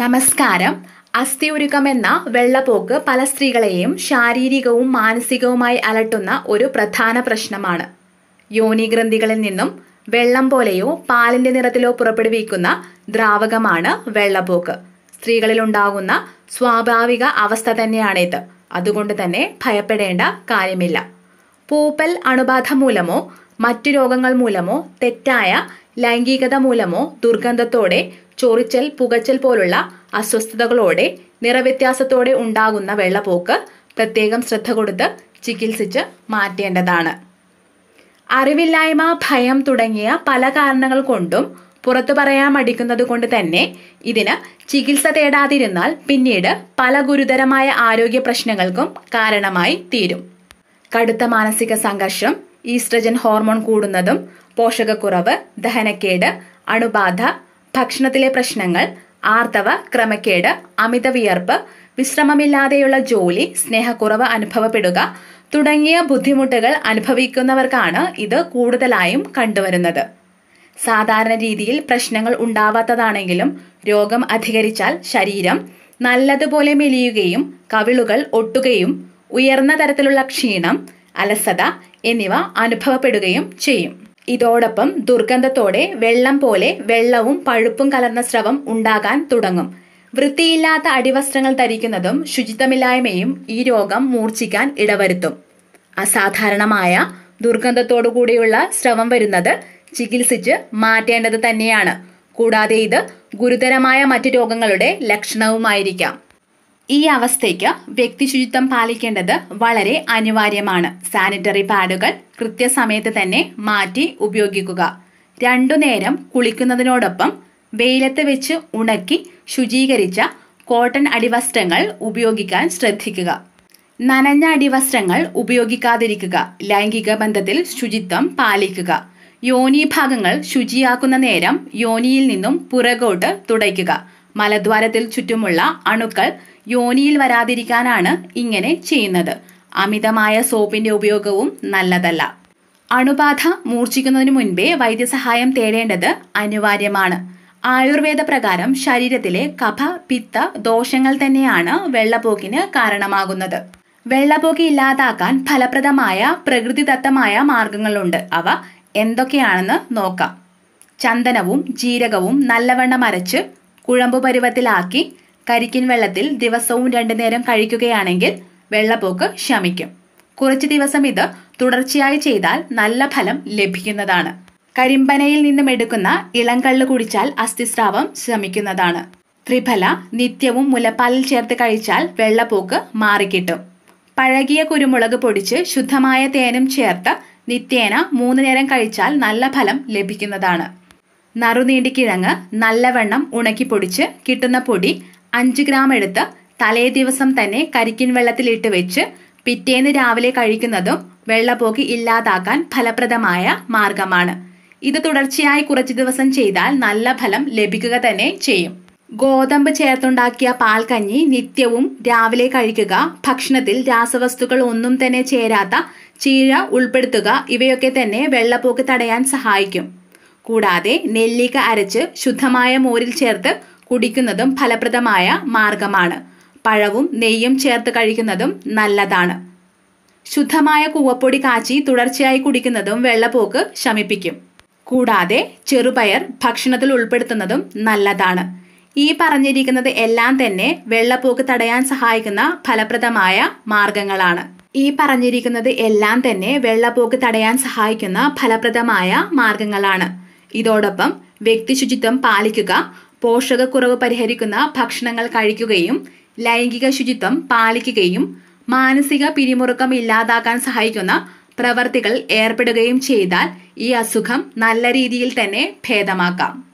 നമസ്കാരം അസ്ഥിയുരുക്കം എന്ന വെള്ളപ്പോക്ക് പല സ്ത്രീകളെയും ശാരീരികവും മാനസികവുമായി അലട്ടുന്ന ഒരു പ്രധാന പ്രശ്നമാണ് യോനിഗ്രന്ഥികളിൽ നിന്നും വെള്ളം പോലെയോ പാലിന്റെ നിറത്തിലോ പുറപ്പെടുവിക്കുന്ന ദ്രാവകമാണ് വെള്ളപ്പോക്ക് ഉണ്ടാകുന്ന സ്വാഭാവിക അവസ്ഥ തന്നെയാണിത് അതുകൊണ്ട് തന്നെ ഭയപ്പെടേണ്ട കാര്യമില്ല പൂപ്പൽ അണുബാധ മൂലമോ മറ്റു രോഗങ്ങൾ മൂലമോ തെറ്റായ ലൈംഗികത മൂലമോ ദുർഗന്ധത്തോടെ ചൊറിച്ചൽ പുകച്ചൽ പോലുള്ള അസ്വസ്ഥതകളോടെ നിറവ്യത്യാസത്തോടെ ഉണ്ടാകുന്ന വെള്ളപ്പോക്ക് പ്രത്യേകം ശ്രദ്ധ കൊടുത്ത് ചികിത്സിച്ച് മാറ്റേണ്ടതാണ് അറിവില്ലായ്മ ഭയം തുടങ്ങിയ പല കാരണങ്ങൾ കൊണ്ടും പുറത്തു പറയാൻ മടിക്കുന്നത് കൊണ്ട് തന്നെ ഇതിന് ചികിത്സ തേടാതിരുന്നാൽ പിന്നീട് പല ഗുരുതരമായ ആരോഗ്യ പ്രശ്നങ്ങൾക്കും കാരണമായി തീരും കടുത്ത മാനസിക സംഘർഷം ഈസ്ട്രജൻ ഹോർമോൺ കൂടുന്നതും പോഷകക്കുറവ് ദഹനക്കേട് അണുബാധ ഭക്ഷണത്തിലെ പ്രശ്നങ്ങൾ ആർത്തവ ക്രമക്കേട് അമിത വിയർപ്പ് വിശ്രമമില്ലാതെയുള്ള ജോലി സ്നേഹക്കുറവ് അനുഭവപ്പെടുക തുടങ്ങിയ ബുദ്ധിമുട്ടുകൾ അനുഭവിക്കുന്നവർക്കാണ് ഇത് കൂടുതലായും കണ്ടുവരുന്നത് സാധാരണ രീതിയിൽ പ്രശ്നങ്ങൾ ഉണ്ടാവാത്തതാണെങ്കിലും രോഗം അധികരിച്ചാൽ ശരീരം നല്ലതുപോലെ മെലിയുകയും കവിളുകൾ ഒട്ടുകയും ഉയർന്ന തരത്തിലുള്ള ക്ഷീണം അലസത എന്നിവ അനുഭവപ്പെടുകയും ചെയ്യും ഇതോടൊപ്പം ദുർഗന്ധത്തോടെ വെള്ളം പോലെ വെള്ളവും പഴുപ്പും കലർന്ന സ്രവം ഉണ്ടാകാൻ തുടങ്ങും വൃത്തിയില്ലാത്ത അടിവസ്ത്രങ്ങൾ ധരിക്കുന്നതും ശുചിത്വമില്ലായ്മയും ഈ രോഗം മൂർച്ഛിക്കാൻ ഇടവരുത്തും അസാധാരണമായ ദുർഗന്ധത്തോടുകൂടിയുള്ള സ്രവം വരുന്നത് ചികിത്സിച്ച് മാറ്റേണ്ടത് തന്നെയാണ് കൂടാതെ ഇത് ഗുരുതരമായ മറ്റ് രോഗങ്ങളുടെ ലക്ഷണവുമായിരിക്കാം ഈ അവസ്ഥയ്ക്ക് വ്യക്തി ശുചിത്വം പാലിക്കേണ്ടത് വളരെ അനിവാര്യമാണ് സാനിറ്ററി പാഡുകൾ കൃത്യസമയത്ത് തന്നെ മാറ്റി ഉപയോഗിക്കുക രണ്ടു നേരം കുളിക്കുന്നതിനോടൊപ്പം വെയിലത്ത് വെച്ച് ഉണക്കി ശുചീകരിച്ച കോട്ടൺ അടിവസ്ത്രങ്ങൾ ഉപയോഗിക്കാൻ ശ്രദ്ധിക്കുക നനഞ്ഞ അടിവസ്ത്രങ്ങൾ ഉപയോഗിക്കാതിരിക്കുക ലൈംഗിക ബന്ധത്തിൽ ശുചിത്വം പാലിക്കുക യോനി ഭാഗങ്ങൾ ശുചിയാക്കുന്ന നേരം യോനിയിൽ നിന്നും പുറകോട്ട് തുടയ്ക്കുക മലദ്വാരത്തിൽ ചുറ്റുമുള്ള അണുക്കൾ യോനിയിൽ വരാതിരിക്കാനാണ് ഇങ്ങനെ ചെയ്യുന്നത് അമിതമായ സോപ്പിന്റെ ഉപയോഗവും നല്ലതല്ല അണുബാധ മൂർച്ഛിക്കുന്നതിന് മുൻപേ വൈദ്യസഹായം തേടേണ്ടത് അനിവാര്യമാണ് ആയുർവേദ പ്രകാരം ശരീരത്തിലെ കഫ പിത്ത ദോഷങ്ങൾ തന്നെയാണ് വെള്ളപ്പോക്കിന് കാരണമാകുന്നത് വെള്ളപ്പോക്ക് ഇല്ലാതാക്കാൻ ഫലപ്രദമായ പ്രകൃതിദത്തമായ മാർഗങ്ങളുണ്ട് അവ എന്തൊക്കെയാണെന്ന് നോക്കാം ചന്ദനവും ജീരകവും നല്ലവണ്ണം അരച്ച് കുഴമ്പ് പരുവത്തിലാക്കി കരിക്കിൻ വെള്ളത്തിൽ ദിവസവും രണ്ടു നേരം കഴിക്കുകയാണെങ്കിൽ വെള്ളപ്പോക്ക് ശമിക്കും കുറച്ച് ദിവസം ഇത് തുടർച്ചയായി ചെയ്താൽ നല്ല ഫലം ലഭിക്കുന്നതാണ് കരിമ്പനയിൽ നിന്നും എടുക്കുന്ന ഇളങ്കള്ള് കുടിച്ചാൽ അസ്ഥിസ്രാവം ശമിക്കുന്നതാണ് ത്രിഫല നിത്യവും മുലപ്പാലിൽ ചേർത്ത് കഴിച്ചാൽ വെള്ളപ്പോക്ക് മാറിക്കിട്ടും പഴകിയ കുരുമുളക് പൊടിച്ച് ശുദ്ധമായ തേനും ചേർത്ത് നിത്യേന മൂന്ന് നേരം കഴിച്ചാൽ നല്ല ഫലം ലഭിക്കുന്നതാണ് കിഴങ്ങ് നല്ലവണ്ണം ഉണക്കിപ്പൊടിച്ച് കിട്ടുന്ന പൊടി അഞ്ച് ഗ്രാം എടുത്ത് തലേ ദിവസം തന്നെ കരിക്കിൻ വെള്ളത്തിലിട്ട് വെച്ച് പിറ്റേന്ന് രാവിലെ കഴിക്കുന്നതും വെള്ളപ്പോക്ക് ഇല്ലാതാക്കാൻ ഫലപ്രദമായ മാർഗമാണ് ഇത് തുടർച്ചയായി കുറച്ച് ദിവസം ചെയ്താൽ നല്ല ഫലം ലഭിക്കുക തന്നെ ചെയ്യും ഗോതമ്പ് ചേർത്തുണ്ടാക്കിയ പാൽക്കഞ്ഞി നിത്യവും രാവിലെ കഴിക്കുക ഭക്ഷണത്തിൽ രാസവസ്തുക്കൾ ഒന്നും തന്നെ ചേരാത്ത ചീഴ ഉൾപ്പെടുത്തുക ഇവയൊക്കെ തന്നെ വെള്ളപ്പോക്ക് തടയാൻ സഹായിക്കും കൂടാതെ നെല്ലിക്ക അരച്ച് ശുദ്ധമായ മോരിൽ ചേർത്ത് കുടിക്കുന്നതും ഫലപ്രദമായ മാർഗമാണ് പഴവും നെയ്യും ചേർത്ത് കഴിക്കുന്നതും നല്ലതാണ് ശുദ്ധമായ കൂവപ്പൊടി കാച്ചി തുടർച്ചയായി കുടിക്കുന്നതും വെള്ളപ്പോക്ക് ശമിപ്പിക്കും കൂടാതെ ചെറുപയർ ഭക്ഷണത്തിൽ ഉൾപ്പെടുത്തുന്നതും നല്ലതാണ് ഈ പറഞ്ഞിരിക്കുന്നത് എല്ലാം തന്നെ വെള്ളപ്പോക്ക് തടയാൻ സഹായിക്കുന്ന ഫലപ്രദമായ മാർഗങ്ങളാണ് ഈ പറഞ്ഞിരിക്കുന്നത് എല്ലാം തന്നെ വെള്ളപ്പോക്ക് തടയാൻ സഹായിക്കുന്ന ഫലപ്രദമായ മാർഗങ്ങളാണ് ഇതോടൊപ്പം വ്യക്തി ശുചിത്വം പാലിക്കുക പോഷകക്കുറവ് പരിഹരിക്കുന്ന ഭക്ഷണങ്ങൾ കഴിക്കുകയും ലൈംഗിക ശുചിത്വം പാലിക്കുകയും മാനസിക പിരിമുറുക്കം ഇല്ലാതാക്കാൻ സഹായിക്കുന്ന പ്രവർത്തികൾ ഏർപ്പെടുകയും ചെയ്താൽ ഈ അസുഖം നല്ല രീതിയിൽ തന്നെ ഭേദമാക്കാം